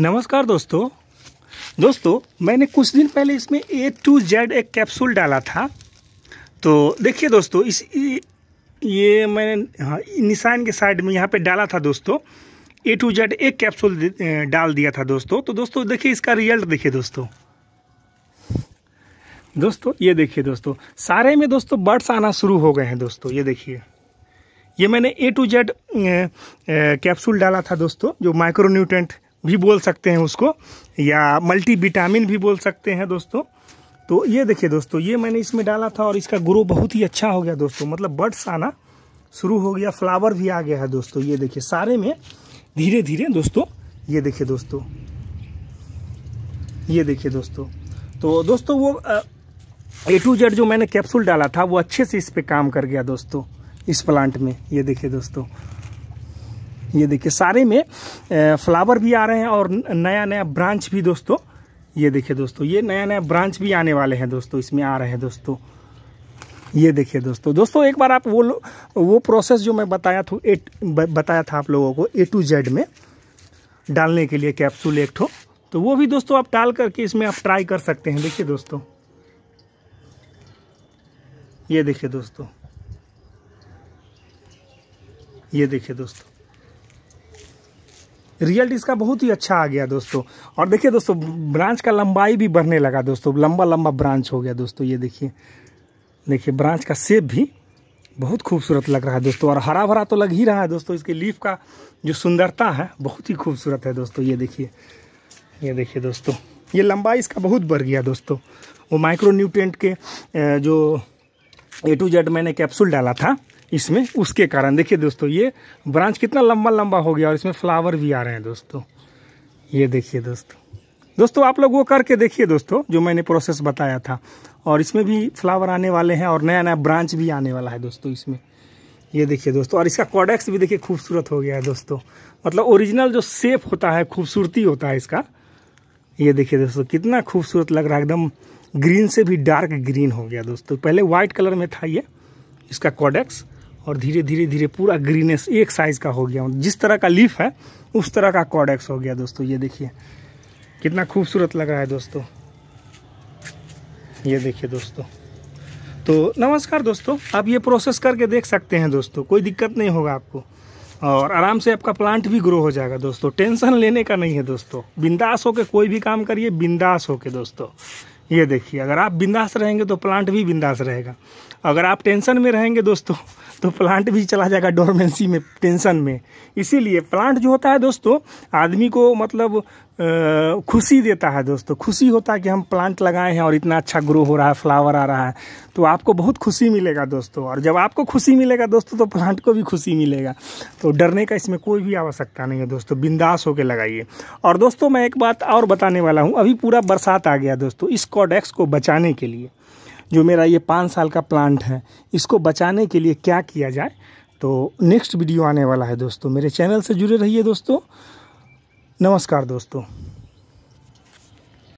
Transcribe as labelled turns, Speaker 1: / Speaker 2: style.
Speaker 1: नमस्कार दोस्तों दोस्तों मैंने कुछ दिन पहले इसमें ए टू जेड एक कैप्सूल डाला था तो देखिए दोस्तों इस ये मैंने हाँ निशान के साइड में यहाँ पे डाला था दोस्तों ए टू जेड एक कैप्सूल डाल दिया था दोस्तों तो दोस्तों देखिए इसका रिजल्ट देखिए दोस्तों दोस्तों ये देखिए दोस्तों सारे में दोस्तों बर्ड्स आना शुरू हो गए हैं दोस्तों ये देखिए ये मैंने ए टू जेड कैप्सूल डाला था दोस्तों जो माइक्रोन्यूट्रेंट भी बोल सकते हैं उसको या मल्टी विटामिन भी बोल सकते हैं दोस्तों तो ये देखिए दोस्तों ये मैंने इसमें डाला था और इसका ग्रो बहुत ही अच्छा हो गया दोस्तों मतलब बर्ड्स आना शुरू हो गया फ्लावर भी आ गया है दोस्तों ये देखिए सारे में धीरे धीरे दोस्तों ये देखिए दोस्तों ये देखिए दोस्तों तो दोस्तों वो ए टू जेड जो मैंने कैप्सूल डाला था वो अच्छे से इस पर काम कर गया दोस्तों इस प्लांट में ये देखिए दोस्तों ये देखिए सारे में फ्लावर भी आ रहे हैं और नया नया ब्रांच भी दोस्तों ये देखिए दोस्तों ये नया नया ब्रांच भी आने वाले हैं दोस्तों इसमें आ रहे हैं दोस्तों ये देखिए दोस्तों दोस्तों एक बार आप वो वो प्रोसेस जो मैं बताया था ए बताया था आप लोगों को ए टू जेड में डालने के लिए कैप्सूल एक ठो तो वो भी दोस्तों आप डाल करके इसमें आप ट्राई कर सकते हैं देखिए दोस्तों ये देखिए दोस्तों ये देखिए दोस्तों रिजल्ट इसका बहुत ही अच्छा आ गया दोस्तों और देखिए दोस्तों ब्रांच का लंबाई भी बढ़ने लगा दोस्तों लंबा लंबा ब्रांच हो गया दोस्तों ये देखिए देखिए ब्रांच का सेप भी बहुत खूबसूरत लग रहा है दोस्तों और हरा भरा तो लग ही रहा है दोस्तों इसके लीफ का जो सुंदरता है बहुत ही खूबसूरत है दोस्तों ये देखिए ये देखिए दोस्तों ये लंबाई इसका बहुत बढ़ गया दोस्तों वो माइक्रो न्यूट्रेंट के जो ए टू जेड मैंने कैप्सूल डाला था इसमें उसके कारण देखिए दोस्तों ये ब्रांच कितना लंबा लंबा हो गया और इसमें फ्लावर भी आ रहे हैं दोस्तों ये देखिए दोस्तों दोस्तों आप लोग वो करके देखिए दोस्तों जो मैंने प्रोसेस बताया था और इसमें भी फ्लावर आने वाले हैं और नया नया ब्रांच भी आने वाला है दोस्तों इसमें ये देखिए दोस्तों और इसका कॉडेक्स भी देखिए खूबसूरत हो गया है दोस्तों मतलब ओरिजिनल जो सेप होता है खूबसूरती होता है इसका ये देखिए दोस्तों कितना खूबसूरत लग रहा है एकदम ग्रीन से भी डार्क ग्रीन हो गया दोस्तों पहले व्हाइट कलर में था ये इसका कॉडेक्स और धीरे धीरे धीरे पूरा ग्रीनेस एक साइज़ का हो गया जिस तरह का लीफ है उस तरह का कॉडेक्स हो गया दोस्तों ये देखिए कितना खूबसूरत लग रहा है दोस्तों ये देखिए दोस्तों तो नमस्कार दोस्तों आप ये प्रोसेस करके देख सकते हैं दोस्तों कोई दिक्कत नहीं होगा आपको और आराम से आपका प्लांट भी ग्रो हो जाएगा दोस्तों टेंशन लेने का नहीं है दोस्तों बिंदास होकर कोई भी काम करिए बिंदास होके दोस्तों ये देखिए अगर आप बिंदास रहेंगे तो प्लांट भी बिंदास रहेगा अगर आप टेंशन में रहेंगे दोस्तों तो प्लांट भी चला जाएगा डोरमेंसी में टेंशन में इसीलिए प्लांट जो होता है दोस्तों आदमी को मतलब आ, खुशी देता है दोस्तों खुशी होता है कि हम प्लांट लगाए हैं और इतना अच्छा ग्रो हो रहा है फ्लावर आ रहा है तो आपको बहुत खुशी मिलेगा दोस्तों और जब आपको खुशी मिलेगा दोस्तों तो प्लांट को भी खुशी मिलेगा तो डरने का इसमें कोई भी आवश्यकता नहीं है दोस्तों बिंदास होकर लगाइए और दोस्तों मैं एक बात और बताने वाला हूँ अभी पूरा बरसात आ गया दोस्तों इसको कॉडेक्स को बचाने के लिए जो मेरा ये पाँच साल का प्लांट है इसको बचाने के लिए क्या किया जाए तो नेक्स्ट वीडियो आने वाला है दोस्तों मेरे चैनल से जुड़े रहिए दोस्तों नमस्कार दोस्तों